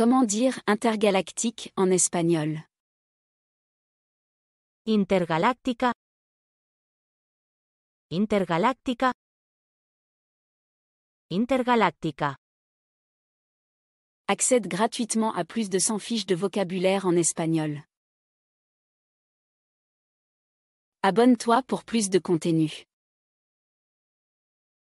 Comment dire intergalactique en espagnol Intergaláctica. Intergaláctica. Intergaláctica. Accède gratuitement à plus de 100 fiches de vocabulaire en espagnol. Abonne-toi pour plus de contenu.